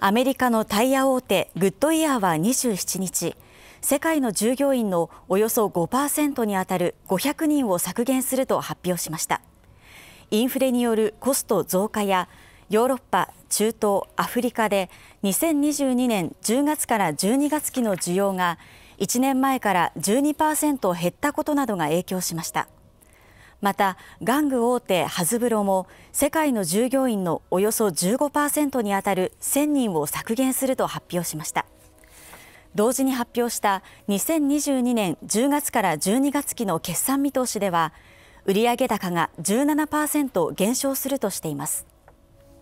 アメリカのタイヤ大手グッドイヤーは27日世界の従業員のおよそ5%にあたる500人を削減すると発表しましたインフレによるコスト増加やヨーロッパ、中東、アフリカで2022年10月から12月期の需要が1年前から12%減ったことなどが影響しました。また玩具大手ハズブロも世界の従業員のおよそ15%にあたる1000人を削減すると発表しました同時に発表した2022年10月から12月期の決算見通しでは売上高が17%減少するとしています